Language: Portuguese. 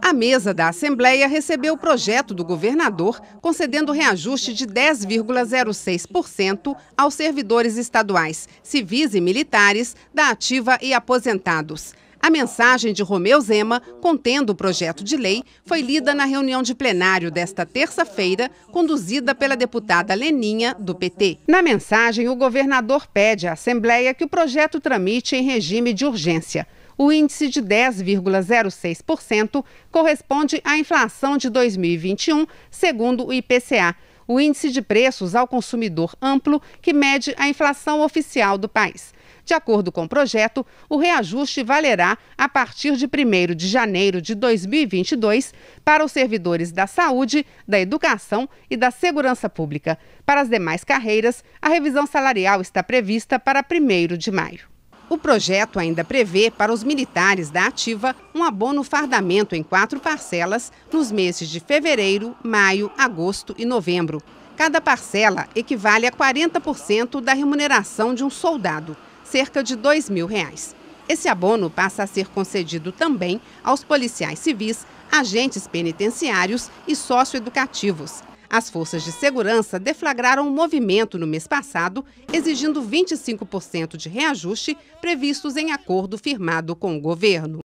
A mesa da Assembleia recebeu o projeto do governador, concedendo reajuste de 10,06% aos servidores estaduais, civis e militares, da ativa e aposentados. A mensagem de Romeu Zema, contendo o projeto de lei, foi lida na reunião de plenário desta terça-feira, conduzida pela deputada Leninha, do PT. Na mensagem, o governador pede à Assembleia que o projeto tramite em regime de urgência. O índice de 10,06% corresponde à inflação de 2021, segundo o IPCA, o índice de preços ao consumidor amplo que mede a inflação oficial do país. De acordo com o projeto, o reajuste valerá a partir de 1 de janeiro de 2022 para os servidores da saúde, da educação e da segurança pública. Para as demais carreiras, a revisão salarial está prevista para 1 de maio. O projeto ainda prevê para os militares da Ativa um abono fardamento em quatro parcelas nos meses de fevereiro, maio, agosto e novembro. Cada parcela equivale a 40% da remuneração de um soldado cerca de R$ 2 mil. Reais. Esse abono passa a ser concedido também aos policiais civis, agentes penitenciários e socioeducativos. As forças de segurança deflagraram um movimento no mês passado, exigindo 25% de reajuste previstos em acordo firmado com o governo.